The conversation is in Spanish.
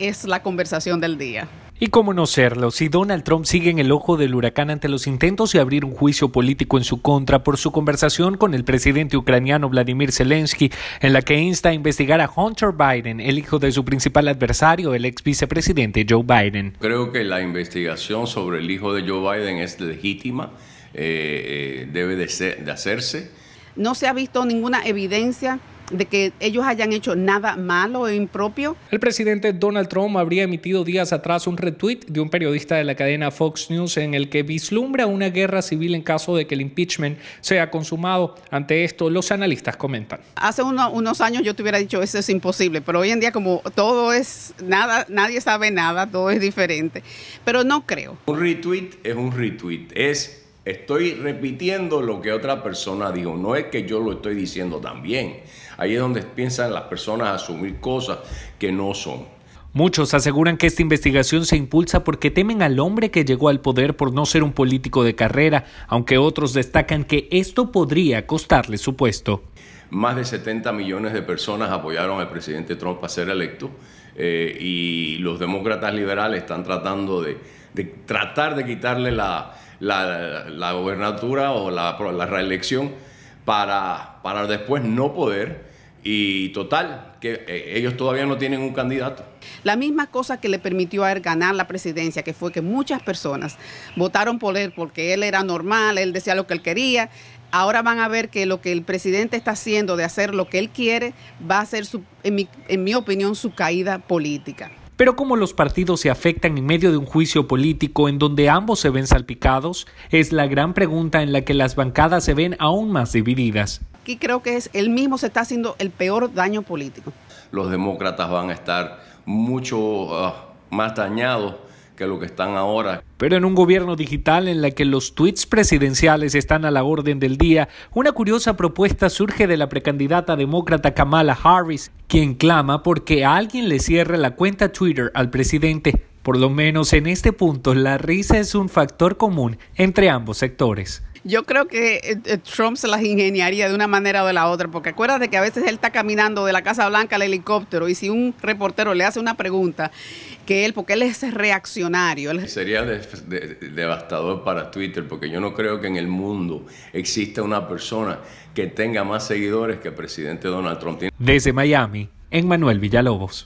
es la conversación del día. Y cómo no serlo, si Donald Trump sigue en el ojo del huracán ante los intentos de abrir un juicio político en su contra por su conversación con el presidente ucraniano Vladimir Zelensky, en la que insta a investigar a Hunter Biden, el hijo de su principal adversario, el ex vicepresidente Joe Biden. Creo que la investigación sobre el hijo de Joe Biden es legítima, eh, eh, debe de, de hacerse. No se ha visto ninguna evidencia de que ellos hayan hecho nada malo e impropio. El presidente Donald Trump habría emitido días atrás un retweet de un periodista de la cadena Fox News en el que vislumbra una guerra civil en caso de que el impeachment sea consumado. Ante esto, los analistas comentan. Hace unos años yo te hubiera dicho eso es imposible, pero hoy en día como todo es nada, nadie sabe nada, todo es diferente. Pero no creo. Un retweet es un retweet, es Estoy repitiendo lo que otra persona dijo, no es que yo lo estoy diciendo también. Ahí es donde piensan las personas asumir cosas que no son. Muchos aseguran que esta investigación se impulsa porque temen al hombre que llegó al poder por no ser un político de carrera, aunque otros destacan que esto podría costarle su puesto. Más de 70 millones de personas apoyaron al presidente Trump a ser electo eh, y los demócratas liberales están tratando de tratar de quitarle la, la, gobernatura o la, la reelección para, para después no poder. Y total, que eh, ellos todavía no tienen un candidato. La misma cosa que le permitió a él ganar la presidencia, que fue que muchas personas votaron por él porque él era normal, él decía lo que él quería. Ahora van a ver que lo que el presidente está haciendo de hacer lo que él quiere va a ser, su, en, mi, en mi opinión, su caída política. Pero como los partidos se afectan en medio de un juicio político en donde ambos se ven salpicados, es la gran pregunta en la que las bancadas se ven aún más divididas. Aquí creo que es el mismo se está haciendo el peor daño político. Los demócratas van a estar mucho ah, más dañados que lo que están ahora. Pero en un gobierno digital en la que los tweets presidenciales están a la orden del día, una curiosa propuesta surge de la precandidata demócrata Kamala Harris, quien clama porque alguien le cierre la cuenta Twitter al presidente. Por lo menos en este punto, la risa es un factor común entre ambos sectores. Yo creo que eh, eh, Trump se las ingeniaría de una manera o de la otra, porque acuérdate que a veces él está caminando de la Casa Blanca al helicóptero y si un reportero le hace una pregunta, que él, porque él es reaccionario. Sería devastador para Twitter, porque yo no creo que en el mundo exista una persona que tenga más seguidores que el presidente Donald Trump. Desde Miami, en Manuel Villalobos.